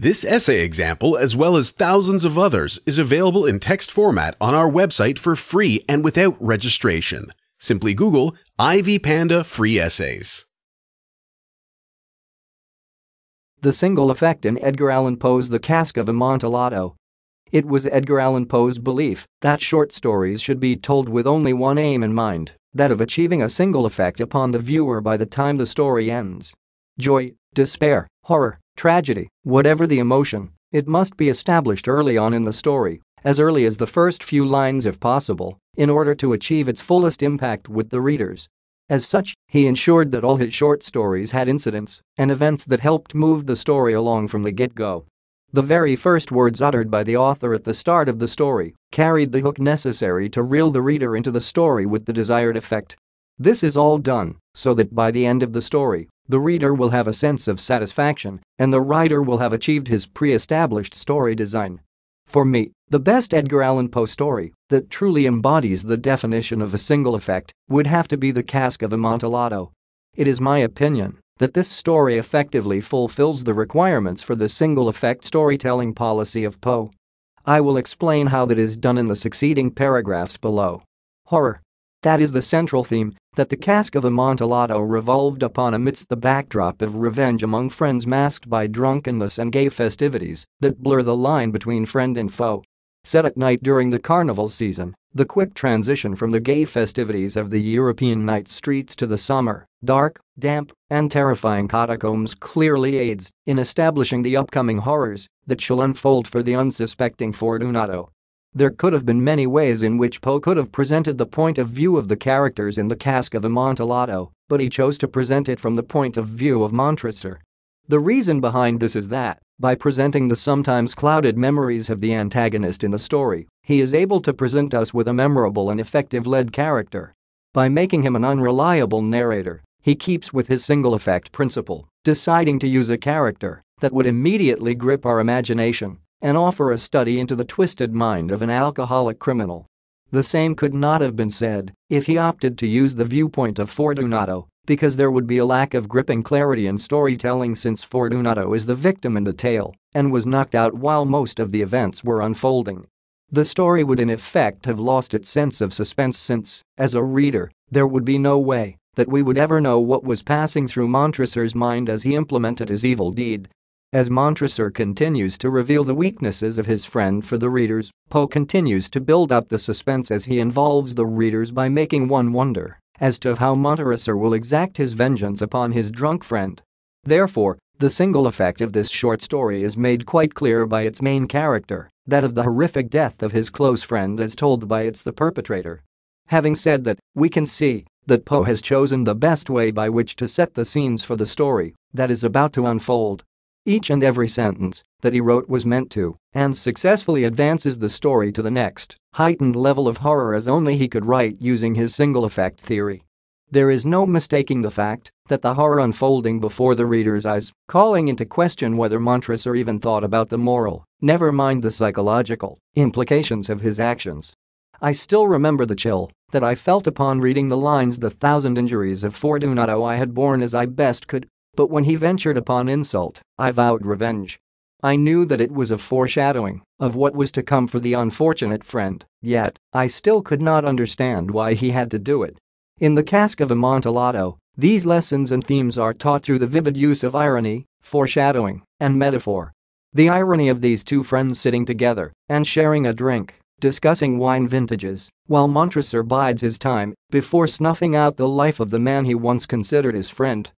This essay example, as well as thousands of others, is available in text format on our website for free and without registration. Simply Google Ivy Panda Free Essays. The single effect in Edgar Allan Poe's The Cask of Amontillado. It was Edgar Allan Poe's belief that short stories should be told with only one aim in mind, that of achieving a single effect upon the viewer by the time the story ends. Joy, despair, horror, Tragedy, whatever the emotion, it must be established early on in the story, as early as the first few lines if possible, in order to achieve its fullest impact with the readers. As such, he ensured that all his short stories had incidents and events that helped move the story along from the get-go. The very first words uttered by the author at the start of the story carried the hook necessary to reel the reader into the story with the desired effect. This is all done so that by the end of the story, the reader will have a sense of satisfaction, and the writer will have achieved his pre-established story design. For me, the best Edgar Allan Poe story that truly embodies the definition of a single effect would have to be The Cask of Amontillado. It is my opinion that this story effectively fulfills the requirements for the single effect storytelling policy of Poe. I will explain how that is done in the succeeding paragraphs below. Horror that is the central theme that the cask of Amontillado revolved upon amidst the backdrop of revenge among friends masked by drunkenness and gay festivities that blur the line between friend and foe. Set at night during the carnival season, the quick transition from the gay festivities of the European night streets to the summer, dark, damp, and terrifying catacombs clearly aids in establishing the upcoming horrors that shall unfold for the unsuspecting Fortunato. There could have been many ways in which Poe could have presented the point of view of the characters in The Cask of Amontillado, but he chose to present it from the point of view of Montresor. The reason behind this is that, by presenting the sometimes clouded memories of the antagonist in the story, he is able to present us with a memorable and effective lead character. By making him an unreliable narrator, he keeps with his single effect principle, deciding to use a character that would immediately grip our imagination and offer a study into the twisted mind of an alcoholic criminal. The same could not have been said if he opted to use the viewpoint of Fortunato, because there would be a lack of gripping clarity in storytelling since Fortunato is the victim in the tale and was knocked out while most of the events were unfolding. The story would in effect have lost its sense of suspense since, as a reader, there would be no way that we would ever know what was passing through Montresor's mind as he implemented his evil deed as Montresor continues to reveal the weaknesses of his friend for the readers, Poe continues to build up the suspense as he involves the readers by making one wonder as to how Montresor will exact his vengeance upon his drunk friend. Therefore, the single effect of this short story is made quite clear by its main character, that of the horrific death of his close friend as told by its the perpetrator. Having said that, we can see that Poe has chosen the best way by which to set the scenes for the story that is about to unfold. Each and every sentence that he wrote was meant to and successfully advances the story to the next heightened level of horror as only he could write using his single effect theory. There is no mistaking the fact that the horror unfolding before the reader's eyes, calling into question whether Montresor even thought about the moral, never mind the psychological, implications of his actions. I still remember the chill that I felt upon reading the lines the thousand injuries of Fortunato I had borne as I best could but when he ventured upon insult, I vowed revenge. I knew that it was a foreshadowing of what was to come for the unfortunate friend, yet, I still could not understand why he had to do it. In The Cask of Amontillado, these lessons and themes are taught through the vivid use of irony, foreshadowing, and metaphor. The irony of these two friends sitting together and sharing a drink, discussing wine vintages, while Montresor bides his time before snuffing out the life of the man he once considered his friend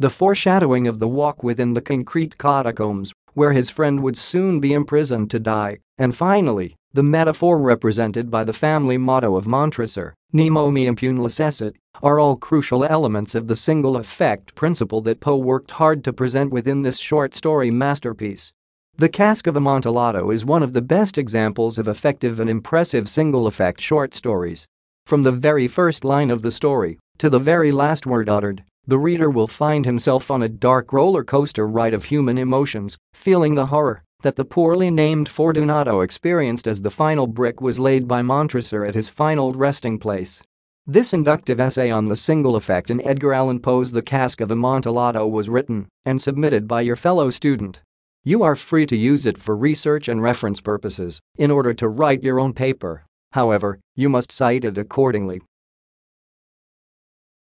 the foreshadowing of the walk within the concrete catacombs, where his friend would soon be imprisoned to die, and finally, the metaphor represented by the family motto of Montresor, Nemo me punilus esset, are all crucial elements of the single effect principle that Poe worked hard to present within this short story masterpiece. The Cask of Amontillado is one of the best examples of effective and impressive single effect short stories. From the very first line of the story to the very last word uttered, the reader will find himself on a dark roller coaster ride of human emotions, feeling the horror that the poorly named Fortunato experienced as the final brick was laid by Montresor at his final resting place. This inductive essay on the single effect in Edgar Allan Poe's The Cask of Amontillado was written and submitted by your fellow student. You are free to use it for research and reference purposes in order to write your own paper. However, you must cite it accordingly